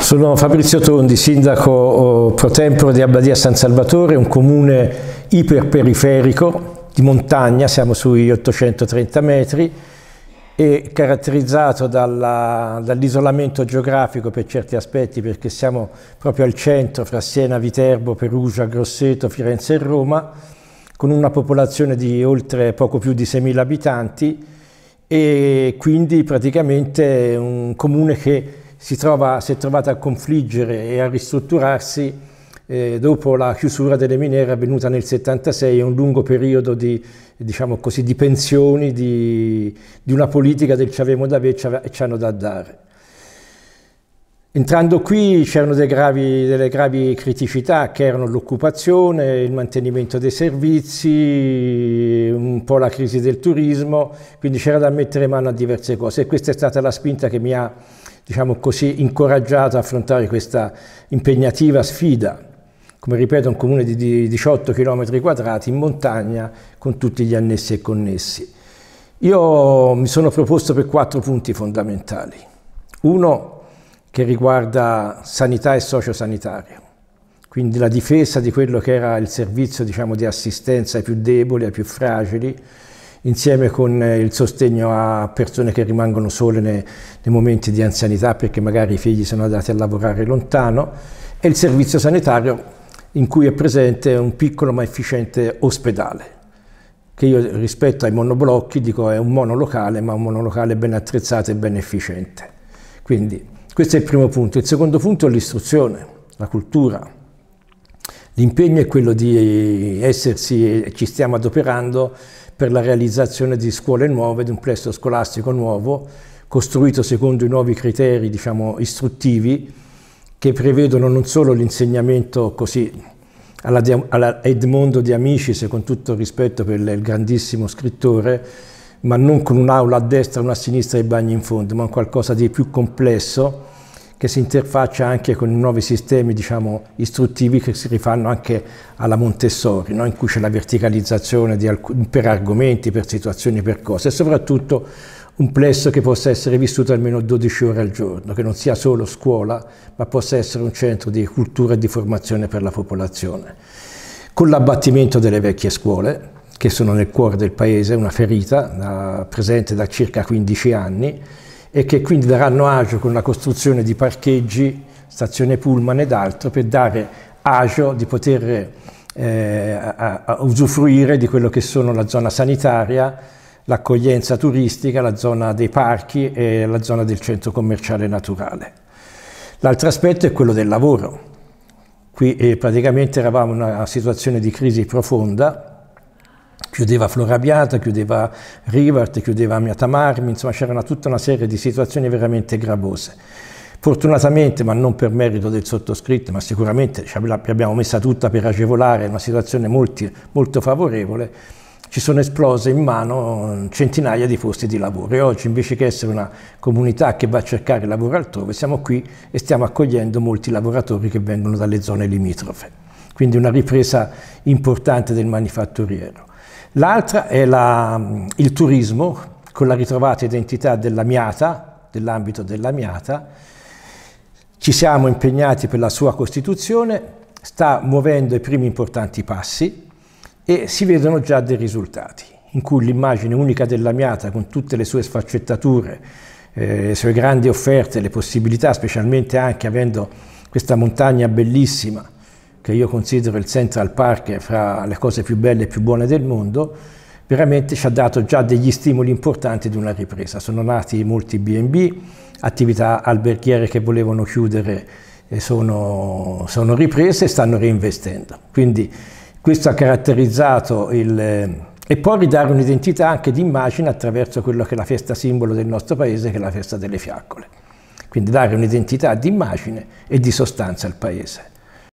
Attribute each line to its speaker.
Speaker 1: Sono Fabrizio Tondi, sindaco oh, pro tempore di Abbadia San Salvatore, un comune iperperiferico di montagna, siamo sui 830 metri, e caratterizzato dall'isolamento geografico per certi aspetti, perché siamo proprio al centro fra Siena, Viterbo, Perugia, Grosseto, Firenze e Roma, con una popolazione di oltre poco più di 6.000 abitanti e quindi praticamente un comune che si, trova, si è trovata a confliggere e a ristrutturarsi eh, dopo la chiusura delle miniere avvenuta nel 1976, un lungo periodo di, diciamo così, di pensioni, di, di, una politica del ci avevamo da avere e ci hanno da dare. Entrando qui c'erano delle, delle gravi criticità che erano l'occupazione, il mantenimento dei servizi, un po' la crisi del turismo, quindi c'era da mettere mano a diverse cose e questa è stata la spinta che mi ha, diciamo così, incoraggiato a affrontare questa impegnativa sfida. Come ripeto, un comune di 18 km quadrati in montagna con tutti gli annessi e connessi. Io mi sono proposto per quattro punti fondamentali. Uno, che riguarda sanità e sociosanitaria, quindi la difesa di quello che era il servizio diciamo, di assistenza ai più deboli, ai più fragili, insieme con eh, il sostegno a persone che rimangono sole nei, nei, momenti di anzianità perché magari i figli sono andati a lavorare lontano e il servizio sanitario in cui è presente un piccolo ma efficiente ospedale che io rispetto ai monoblocchi dico è un monolocale ma un monolocale ben attrezzato e ben efficiente. Quindi questo è il primo punto. Il secondo punto è l'istruzione, la cultura. L'impegno è quello di essersi, e eh, ci stiamo adoperando per la realizzazione di scuole nuove, di un plesso scolastico nuovo, costruito secondo i nuovi criteri diciamo, istruttivi che prevedono non solo l'insegnamento così alla, alla Edmondo di Amicis, con tutto rispetto per il grandissimo scrittore, ma non con un'aula a destra, una a sinistra e i bagni in fondo, ma qualcosa di più complesso che si interfaccia anche con i nuovi sistemi diciamo, istruttivi che si rifanno anche alla Montessori, no? in cui c'è la verticalizzazione per argomenti, per situazioni, per cose e soprattutto un plesso che possa essere vissuto almeno 12 ore al giorno, che non sia solo scuola, ma possa essere un centro di cultura e di formazione per la popolazione. Con l'abbattimento delle vecchie scuole, che sono nel cuore del paese, una ferita da, presente da circa 15 anni e che quindi daranno agio con la costruzione di parcheggi, stazione pullman ed altro per dare agio di poter eh, a, a usufruire di quello che sono la zona sanitaria, l'accoglienza turistica, la zona dei parchi e la zona del centro commerciale naturale. L'altro aspetto è quello del lavoro. Qui eh, praticamente eravamo in una situazione di crisi profonda, chiudeva Florabiata, chiudeva Rivart, chiudeva Amiatamarmi, insomma c'era una, tutta una serie di situazioni veramente gravose. Fortunatamente, ma non per merito del sottoscritto, ma sicuramente ci abbiamo messa tutta per agevolare una situazione molti, molto favorevole, ci sono esplose in mano centinaia di posti di lavoro e oggi invece che essere una comunità che va a cercare lavoro altrove, siamo qui e stiamo accogliendo molti lavoratori che vengono dalle zone limitrofe. Quindi una ripresa importante del manifatturiero. L'altra è la, mm, il turismo, con la ritrovata identità dell'Amiata, dell'ambito dell'Amiata. Ci siamo impegnati per la sua costituzione, sta muovendo i primi importanti passi e si vedono già dei risultati, in cui l'immagine unica dell'Amiata, con tutte le sue sfaccettature, eh, le sue grandi offerte, le possibilità, specialmente anche avendo questa montagna bellissima, che io considero il Central Park fra le cose più belle e più buone del mondo, veramente ci ha dato già degli stimoli importanti di una ripresa. Sono nati molti B&B, attività alberghiere che volevano chiudere sono, sono, riprese e stanno reinvestendo. Quindi questo ha caratterizzato il... Eh, e può ridare un'identità anche d'immagine attraverso quello che è la festa simbolo del nostro paese, che è la festa delle fiaccole. Quindi dare un'identità d'immagine e di sostanza al paese.